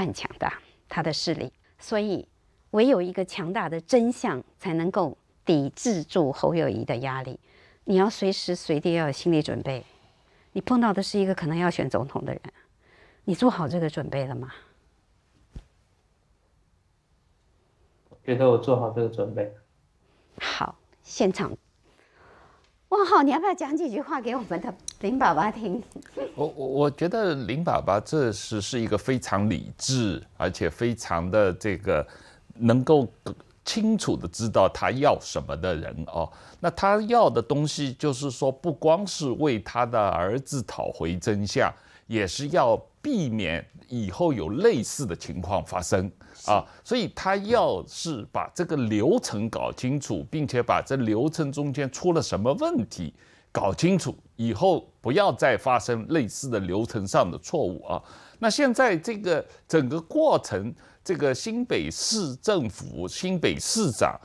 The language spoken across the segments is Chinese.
很强大，他的势力，所以唯有一个强大的真相才能够抵制住侯友谊的压力。你要随时随地要有心理准备，你碰到的是一个可能要选总统的人，你做好这个准备了吗？觉得我做好这个准备。好，现场。汪浩，你要不要讲几句话给我们的林爸爸听？我我我觉得林爸爸这是是一个非常理智，而且非常的这个能够清楚的知道他要什么的人哦。那他要的东西就是说，不光是为他的儿子讨回真相，也是要。避免以后有类似的情况发生啊，所以他要是把这个流程搞清楚，并且把这流程中间出了什么问题搞清楚，以后不要再发生类似的流程上的错误啊。那现在这个整个过程，这个新北市政府、新北市长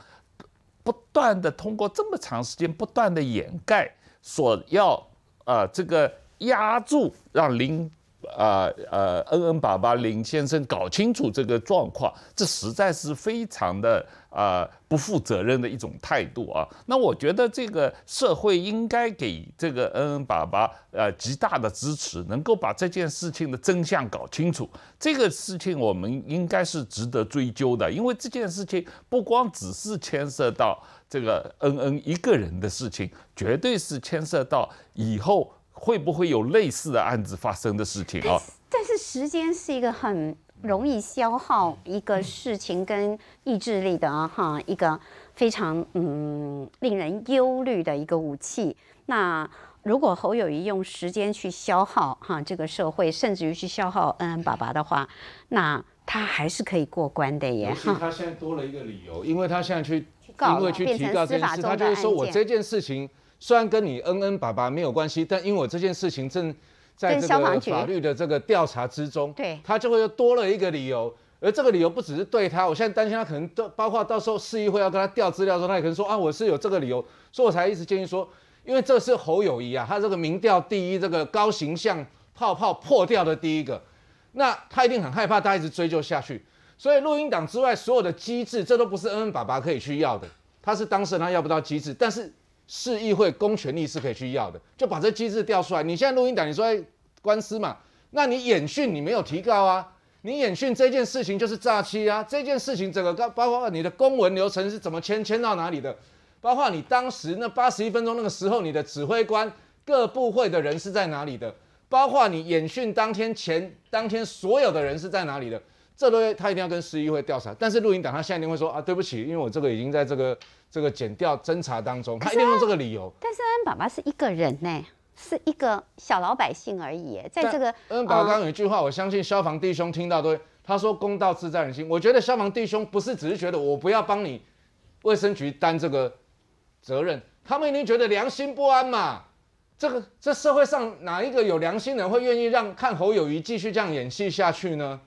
不断的通过这么长时间不断的掩盖，所要啊这个压住让林。啊呃，恩恩爸爸林先生搞清楚这个状况，这实在是非常的啊不负责任的一种态度啊。那我觉得这个社会应该给这个恩恩爸爸呃极大的支持，能够把这件事情的真相搞清楚。这个事情我们应该是值得追究的，因为这件事情不光只是牵涉到这个恩恩一个人的事情，绝对是牵涉到以后。会不会有类似的案子发生的事情啊？但是时间是一个很容易消耗一个事情跟意志力的哈，一个非常嗯令人忧虑的一个武器。那如果侯友谊用时间去消耗哈这个社会，甚至于去消耗恩恩爸爸的话，那他还是可以过关的耶。其他现在多了一个理由，因为他现在去因为去提告这件事，他就是说我这件事情。虽然跟你恩恩爸爸没有关系，但因为我这件事情正在这个法律的这个调查之中，对，他就会又多了一个理由。而这个理由不只是对他，我现在担心他可能都包括到时候市议会要跟他调资料的时候，他也可能说啊，我是有这个理由，所以我才一直建议说，因为这是侯友谊啊，他这个民调第一，这个高形象泡泡破掉的第一个，那他一定很害怕大家一直追究下去。所以录音档之外所有的机制，这都不是恩恩爸爸可以去要的，他是当事人，他要不到机制，但是。市议会公权力是可以去要的，就把这机制调出来。你现在录音档，你说官司嘛？那你演训你没有提高啊？你演训这件事情就是诈欺啊！这件事情整个包括你的公文流程是怎么签，签到哪里的？包括你当时那八十一分钟那个时候，你的指挥官、各部会的人是在哪里的？包括你演训当天前当天所有的人是在哪里的？这都他一定要跟市议会调查，但是陆音党他下定会说啊，对不起，因为我这个已经在这个这个剪调侦查当中，他一定用这个理由。但是恩宝爸是一个人呢，是一个小老百姓而已，在这个恩宝刚有一句话，我相信消防弟兄听到都，他说公道自在人心。我觉得消防弟兄不是只是觉得我不要帮你卫生局担这个责任，他们一定觉得良心不安嘛。这个这社会上哪一个有良心人会愿意让看侯友谊继续这样演戏下去呢？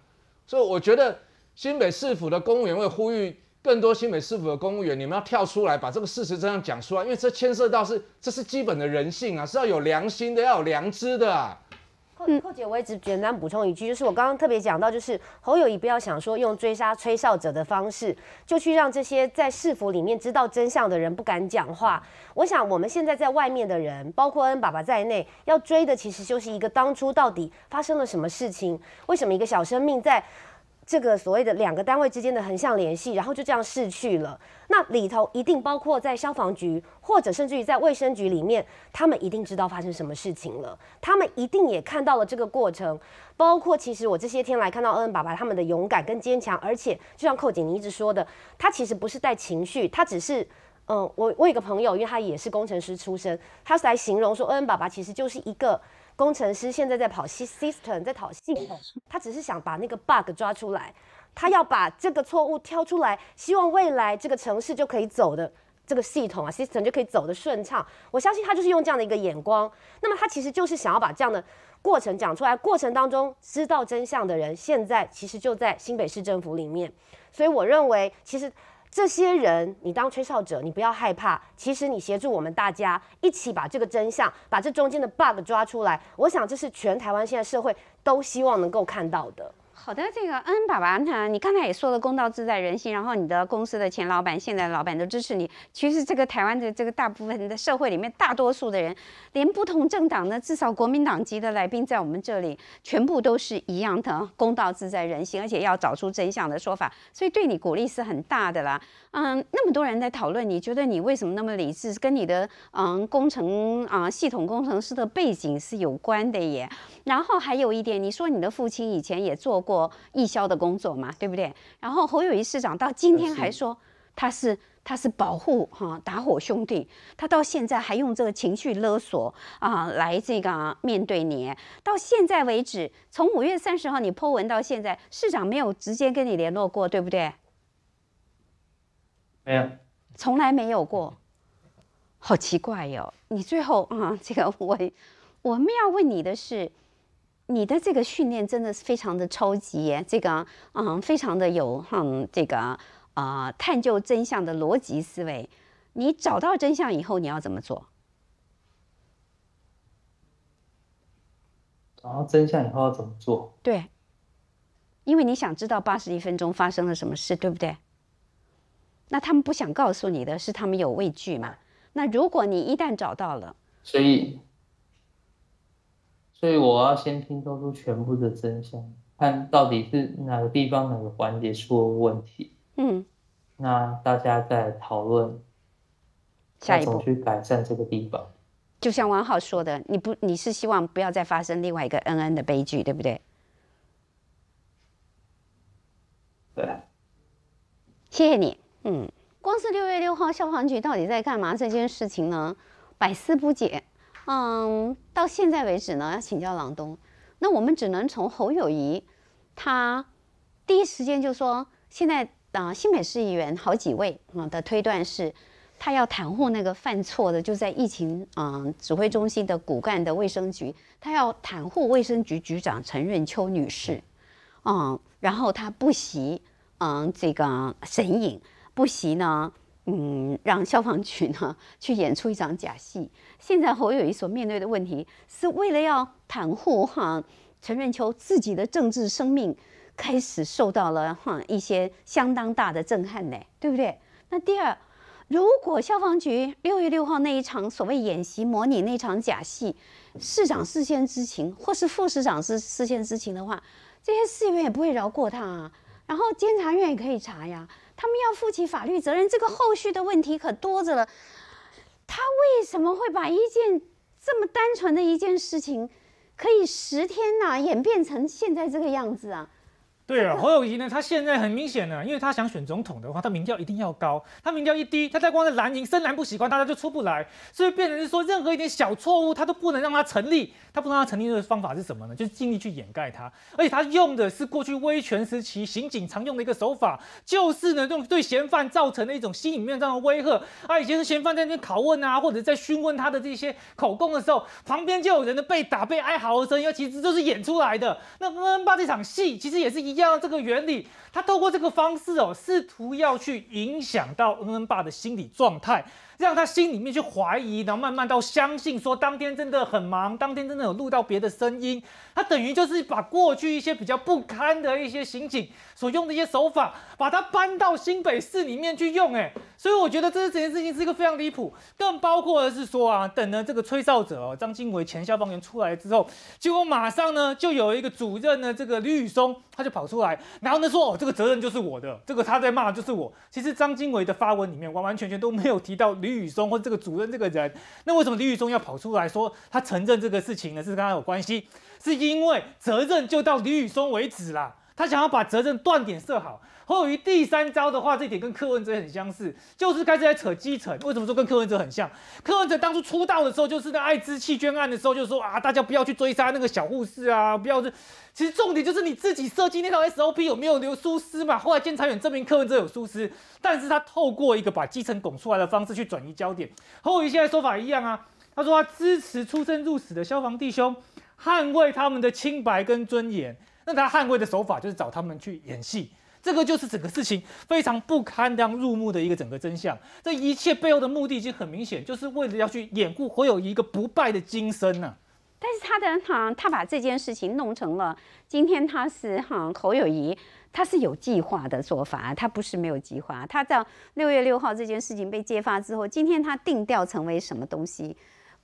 所以我觉得新北市府的公务员会呼吁更多新北市府的公务员，你们要跳出来把这个事实真相讲出来，因为这牵涉到是这是基本的人性啊，是要有良心的，要有良知的啊。寇寇姐，我一直简单补充一句，就是我刚刚特别讲到，就是侯友谊不要想说用追杀吹哨者的方式，就去让这些在市府里面知道真相的人不敢讲话。我想我们现在在外面的人，包括恩爸爸在内，要追的其实就是一个当初到底发生了什么事情，为什么一个小生命在。这个所谓的两个单位之间的横向联系，然后就这样逝去了。那里头一定包括在消防局，或者甚至于在卫生局里面，他们一定知道发生什么事情了。他们一定也看到了这个过程。包括其实我这些天来看到恩恩爸爸他们的勇敢跟坚强，而且就像寇警你一直说的，他其实不是带情绪，他只是嗯，我我有个朋友，因为他也是工程师出身，他是来形容说恩恩爸爸其实就是一个。工程师现在在跑 system，在跑系统，他只是想把那个 bug 抓出来，他要把这个错误挑出来，希望未来这个城市就可以走的这个系统啊，system 就可以走的顺畅。我相信他就是用这样的一个眼光，那么他其实就是想要把这样的过程讲出来，过程当中知道真相的人，现在其实就在新北市政府里面，所以我认为其实。这些人，你当吹哨者，你不要害怕。其实你协助我们大家一起把这个真相，把这中间的 bug 抓出来。我想这是全台湾现在社会都希望能够看到的。好的，这个恩爸爸爸，那你刚才也说了，公道自在人心。然后你的公司的前老板、现在老板都支持你。其实这个台湾的这个大部分的社会里面，大多数的人，连不同政党呢，至少国民党籍的来宾在我们这里，全部都是一样的，公道自在人心，而且要找出真相的说法。所以对你鼓励是很大的啦。嗯，那么多人在讨论，你觉得你为什么那么理智？跟你的嗯工程啊系统工程师的背景是有关的耶。然后还有一点，你说你的父亲以前也做过。做义消的工作嘛，对不对？然后侯友谊市长到今天还说他是他是保护哈打火兄弟，他到现在还用这个情绪勒索啊来这个面对你。到现在为止，从五月三十号你破文到现在，市长没有直接跟你联络过，对不对？没有，从来没有过，好奇怪哟！你最后啊，这个我我们要问你的是。你的这个训练真的是非常的超级，这个嗯，非常的有嗯，这个呃，探究真相的逻辑思维。你找到真相以后，你要怎么做？找到真相以后要怎么做？对，因为你想知道八十一分钟发生了什么事，对不对？那他们不想告诉你的是，他们有畏惧嘛？那如果你一旦找到了，所以。所以我要先拼透出全部的真相，看到底是哪个地方、哪个环节出了问题。嗯，那大家再讨论下一步去改善这个地方。就像王浩说的，你不你是希望不要再发生另外一个恩恩的悲剧，对不对？对。谢谢你。嗯，光是六月六号消防局到底在干嘛这件事情呢，百思不解。嗯，到现在为止呢，要请教郎东。那我们只能从侯友谊，他第一时间就说，现在啊，新美市议员好几位啊的推断是，他要袒护那个犯错的，就在疫情啊指挥中心的骨干的卫生局，他要袒护卫生局局长陈润秋女士，嗯，然后他不惜嗯这个神隐，不惜呢。嗯，让消防局呢去演出一场假戏。现在侯友谊所面对的问题，是为了要袒护哈陈润秋自己的政治生命，开始受到了哈一些相当大的震撼嘞，对不对？那第二，如果消防局六月六号那一场所谓演习模拟那场假戏，市长事先知情，或是副市长是事先知情的话，这些议员也不会饶过他啊。然后监察院也可以查呀。他们要负起法律责任，这个后续的问题可多着了。他为什么会把一件这么单纯的一件事情，可以十天呐演变成现在这个样子啊？对啊，侯友谊呢，他现在很明显呢，因为他想选总统的话，他民调一定要高。他民调一低，他在光是蓝营、深蓝不喜欢，大家就出不来，所以变成是说，任何一点小错误，他都不能让他成立。他不能让他成立的方法是什么呢？就是尽力去掩盖他，而且他用的是过去威权时期刑警常用的一个手法，就是呢，用对嫌犯造成的一种心理面上的威吓。啊，以前嫌犯在那边拷问啊，或者在询问他的这些口供的时候，旁边就有人的被打、被哀嚎的声音，其实就是演出来的。那闷巴这场戏，其实也是一。一样这个原理，他透过这个方式哦，试图要去影响到恩恩爸的心理状态。让他心里面去怀疑，然后慢慢到相信说当天真的很忙，当天真的有录到别的声音。他等于就是把过去一些比较不堪的一些刑警所用的一些手法，把它搬到新北市里面去用。哎，所以我觉得这是整件事情是一个非常离谱。更包括的是说啊，等了这个吹哨者哦张金伟前消防员出来之后，结果马上呢就有一个主任呢这个吕宇松他就跑出来，然后呢说哦这个责任就是我的，这个他在骂就是我。其实张金伟的发文里面完完全全都没有提到。李宇松或这个主任这个人，那为什么李宇松要跑出来说他承认这个事情呢？是跟他有关系，是因为责任就到李宇松为止了。他想要把责任断点设好。后于第三招的话，这点跟柯文哲很相似，就是开始在扯基层。为什么说跟柯文哲很像？柯文哲当初出道的时候，就是那艾滋弃捐案的时候，就说啊，大家不要去追杀那个小护士啊，不要。其实重点就是你自己设计那套 SOP 有没有留疏失嘛。后来监察院证明柯文哲有疏失，但是他透过一个把基层拱出来的方式去转移焦点，后于现在说法一样啊。他说他支持出生入死的消防弟兄，捍卫他们的清白跟尊严。那他捍卫的手法就是找他们去演戏，这个就是整个事情非常不堪、当入目的一个整个真相。这一切背后的目的已经很明显，就是为了要去掩护侯有一个不败的金身呢。但是他的哈，他把这件事情弄成了。今天他是哈侯友谊，他是有计划的做法，他不是没有计划。他在六月六号这件事情被揭发之后，今天他定调成为什么东西？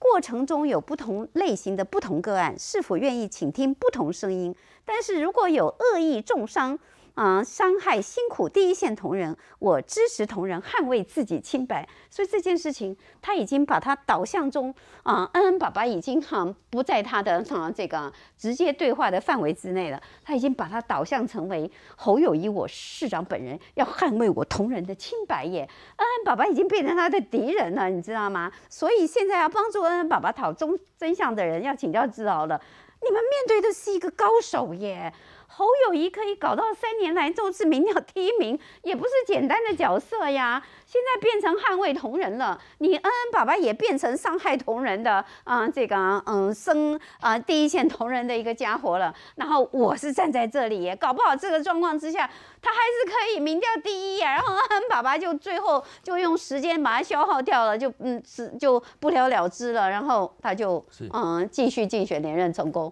过程中有不同类型的不同个案，是否愿意倾听不同声音？但是如果有恶意重伤。啊，伤害辛苦第一线同仁，我支持同仁捍卫自己清白。所以这件事情，他已经把他导向中啊，恩恩爸爸已经哈不在他的哈这个直接对话的范围之内了。他已经把他导向成为侯友谊，我市长本人要捍卫我同仁的清白耶。恩恩爸爸已经变成他的敌人了，你知道吗？所以现在要帮助恩恩爸爸讨中真相的人，要请教志豪了。你们面对的是一个高手耶。侯友谊可以搞到三年来众是民调第一名，也不是简单的角色呀。现在变成捍卫同仁了，你恩恩爸爸也变成伤害同仁的啊，这个嗯，生啊第一线同仁的一个家伙了。然后我是站在这里，搞不好这个状况之下，他还是可以民调第一呀。然后恩恩爸爸就最后就用时间把他消耗掉了，就嗯是就不了了之了。然后他就嗯继续竞选连任成功。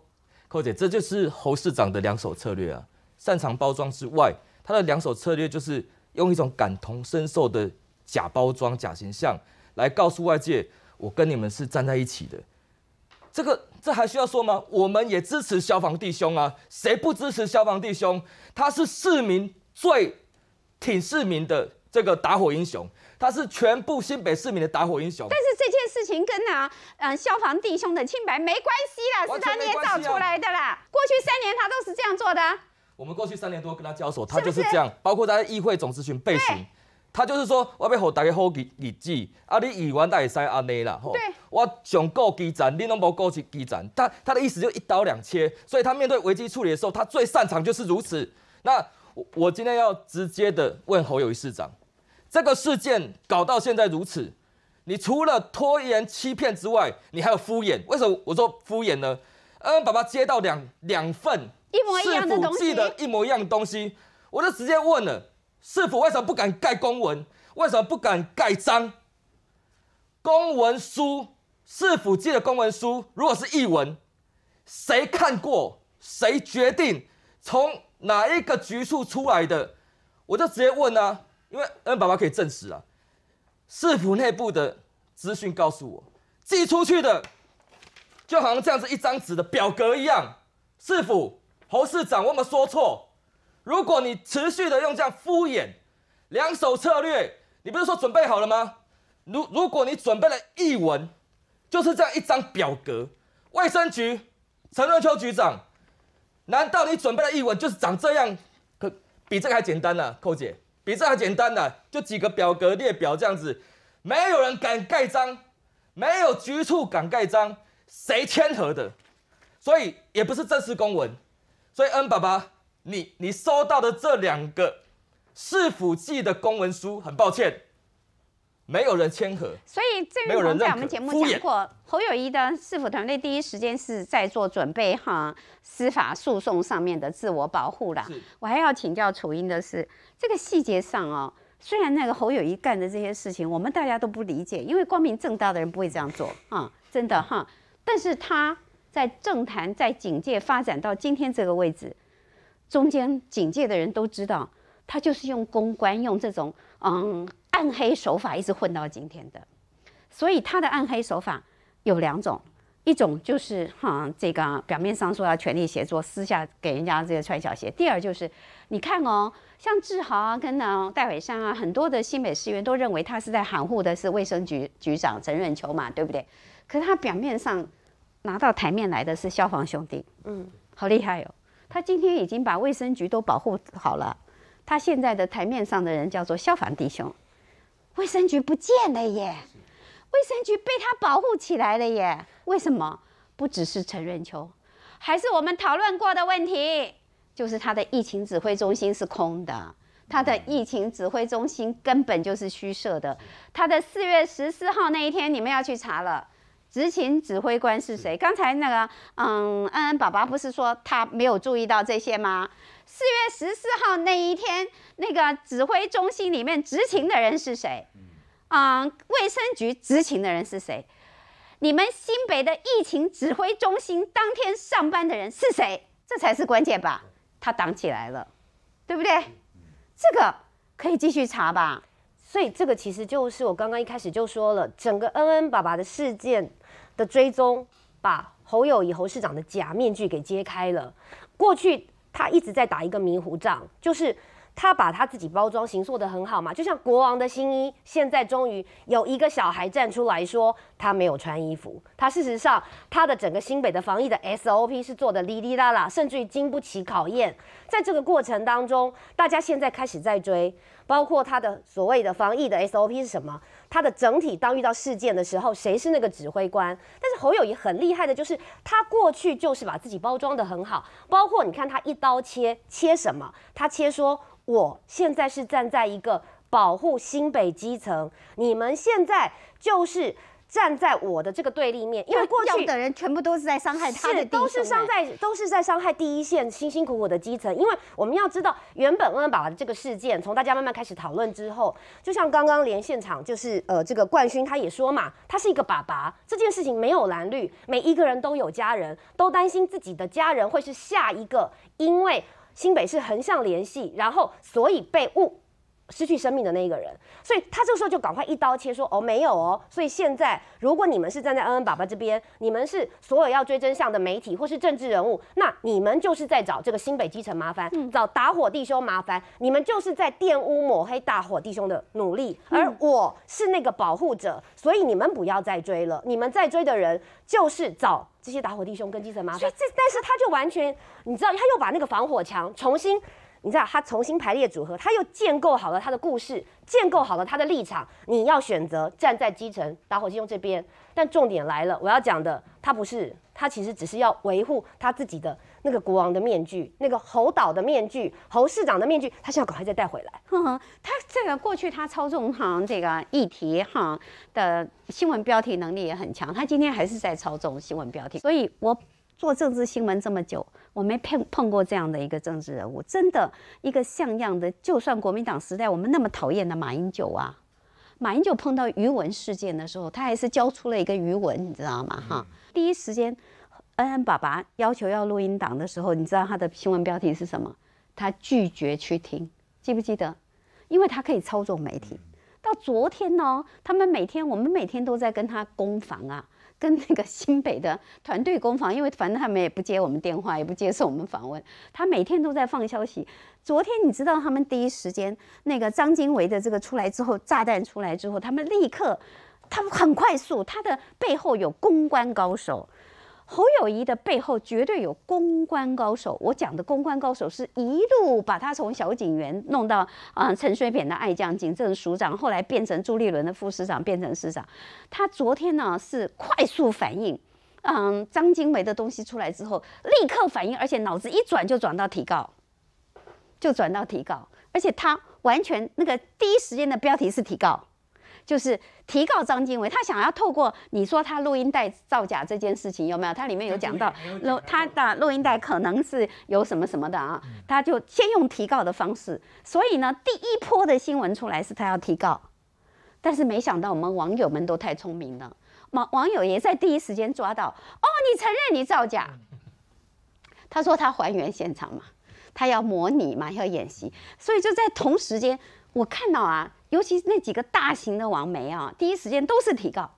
寇姐，这就是侯市长的两手策略啊！擅长包装之外，他的两手策略就是用一种感同身受的假包装、假形象来告诉外界，我跟你们是站在一起的。这个这还需要说吗？我们也支持消防弟兄啊！谁不支持消防弟兄？他是市民最挺市民的。这个打火英雄，他是全部新北市民的打火英雄。但是这件事情跟啊，嗯，消防弟兄的清白没关系啦，是他捏造出来的啦。过去三年他都是这样做的。我们过去三年多跟他交手，他就是这样。包括他在议会总咨询背行，他就是说我要给大家好日子，啊，你议员都会生安内啦。对，我上高基层，你拢无高起基层。他他的意思就一刀两切，所以他面对危机处理的时候，他最擅长就是如此。那我我今天要直接的问侯友谊市长。这个事件搞到现在如此，你除了拖延欺骗之外，你还有敷衍。为什么我说敷衍呢？嗯，爸爸接到两两份一模一样的东西，是记得一模一样的东西？我就直接问了：市府为什么不敢盖公文？为什么不敢盖章？公文书市府寄的公文书？如果是译文，谁看过谁决定从哪一个局处出来的？我就直接问啊。因为恩爸爸可以证实啊，市府内部的资讯告诉我，寄出去的就好像这样子一张纸的表格一样。市府侯市长，我们说错。如果你持续的用这样敷衍两手策略，你不是说准备好了吗？如如果你准备了译文，就是这样一张表格。卫生局陈润秋局长，难道你准备了译文就是长这样？可比这个还简单呢，寇姐。比这还简单的，就几个表格、列表这样子，没有人敢盖章，没有局处敢盖章，谁签合的？所以也不是正式公文，所以恩爸爸，你你收到的这两个市府寄的公文书，很抱歉。没有人签和，所以郑玉荣在我们节目讲过，侯友谊的市府团队第一时间是在做准备哈，司法诉讼上面的自我保护啦。我还要请教楚英的是，这个细节上哦，虽然那个侯友谊干的这些事情，我们大家都不理解，因为光明正大的人不会这样做啊，真的哈。但是他在政坛，在警界发展到今天这个位置，中间警界的人都知道，他就是用公关，用这种嗯。暗黑手法一直混到今天的，所以他的暗黑手法有两种，一种就是哈这个表面上说要全力协作，私下给人家这个穿小鞋；第二就是你看哦，像志豪啊跟戴伟山啊，很多的新北市员都认为他是在含糊的，是卫生局局长陈润秋嘛，对不对？可是他表面上拿到台面来的是消防兄弟，嗯，好厉害哦！他今天已经把卫生局都保护好了，他现在的台面上的人叫做消防弟兄。卫生局不见了耶，卫生局被他保护起来了耶。为什么？不只是陈润秋，还是我们讨论过的问题，就是他的疫情指挥中心是空的，他的疫情指挥中心根本就是虚设的。他的四月十四号那一天，你们要去查了。执勤指挥官是谁？刚才那个，嗯，恩恩爸爸不是说他没有注意到这些吗？四月十四号那一天，那个指挥中心里面执勤的人是谁？嗯，卫生局执勤的人是谁？你们新北的疫情指挥中心当天上班的人是谁？这才是关键吧？他挡起来了，对不对？这个可以继续查吧。所以这个其实就是我刚刚一开始就说了，整个恩恩爸爸的事件。的追踪把侯友宜侯市长的假面具给揭开了。过去他一直在打一个迷糊仗，就是他把他自己包装行做的很好嘛，就像国王的新衣。现在终于有一个小孩站出来说。他没有穿衣服，他事实上他的整个新北的防疫的 SOP 是做的哩哩啦啦，甚至于经不起考验。在这个过程当中，大家现在开始在追，包括他的所谓的防疫的 SOP 是什么，他的整体当遇到事件的时候，谁是那个指挥官？但是侯友谊很厉害的，就是他过去就是把自己包装的很好，包括你看他一刀切切什么，他切说我现在是站在一个保护新北基层，你们现在就是。站在我的这个对立面，因为过去的人全部都是在伤害，他的，都是伤在都是在伤害第一线辛辛苦苦的基层。因为我们要知道，原本温恩爸爸的这个事件，从大家慢慢开始讨论之后，就像刚刚连现场，就是呃这个冠勋他也说嘛，他是一个爸爸，这件事情没有蓝绿，每一个人都有家人，都担心自己的家人会是下一个，因为新北是横向联系，然后所以被误。失去生命的那一个人，所以他这个时候就赶快一刀切说：“哦，没有哦。”所以现在，如果你们是站在恩恩爸爸这边，你们是所有要追真相的媒体或是政治人物，那你们就是在找这个新北基层麻烦，找打火弟兄麻烦，你们就是在玷污抹黑打火弟兄的努力。而我是那个保护者，所以你们不要再追了。你们在追的人，就是找这些打火弟兄跟基层麻烦。所以这，但是他就完全，你知道，他又把那个防火墙重新。你知道他重新排列组合，他又建构好了他的故事，建构好了他的立场。你要选择站在基层打火机用这边，但重点来了，我要讲的，他不是他，其实只是要维护他自己的那个国王的面具，那个侯导的面具，侯市长的面具，他要赶快再带回来。他这个过去他操纵哈这个议题哈的新闻标题能力也很强，他今天还是在操纵新闻标题，所以我。做政治新闻这么久，我没碰碰过这样的一个政治人物，真的一个像样的。就算国民党时代，我们那么讨厌的马英九啊，马英九碰到余文事件的时候，他还是交出了一个余文，你知道吗？哈，第一时间，恩恩爸爸要求要录音档的时候，你知道他的新闻标题是什么？他拒绝去听，记不记得？因为他可以操纵媒体。到昨天呢，他们每天，我们每天都在跟他攻防啊。跟那个新北的团队攻防，因为反正他们也不接我们电话，也不接受我们访问。他每天都在放消息。昨天你知道他们第一时间，那个张金维的这个出来之后，炸弹出来之后，他们立刻，他们很快速，他的背后有公关高手。侯友谊的背后绝对有公关高手。我讲的公关高手是一路把他从小警员弄到啊陈水扁的爱将、警政署长，后来变成朱立伦的副市长，变成市长。他昨天呢是快速反应，嗯，张金梅的东西出来之后立刻反应，而且脑子一转就转到提告，就转到提告，而且他完全那个第一时间的标题是提告。就是提告张经纬，他想要透过你说他录音带造假这件事情有没有？他里面有讲到，录他的录音带可能是有什么什么的啊，他就先用提告的方式。所以呢，第一波的新闻出来是他要提告，但是没想到我们网友们都太聪明了，网网友也在第一时间抓到。哦，你承认你造假？他说他还原现场嘛，他要模拟嘛，要演习。所以就在同时间，我看到啊。尤其那几个大型的王梅啊，第一时间都是提告，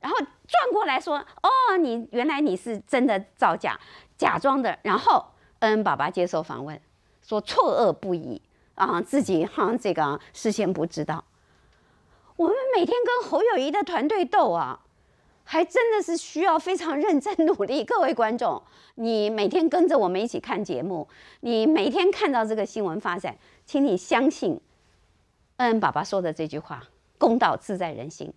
然后转过来说：“哦，你原来你是真的造假，假装的。”然后恩恩爸爸接受访问，说错愕不已啊，自己哈这个事先不知道。我们每天跟侯友谊的团队斗啊，还真的是需要非常认真努力。各位观众，你每天跟着我们一起看节目，你每天看到这个新闻发展，请你相信。恩恩，爸爸说的这句话：“公道自在人心。”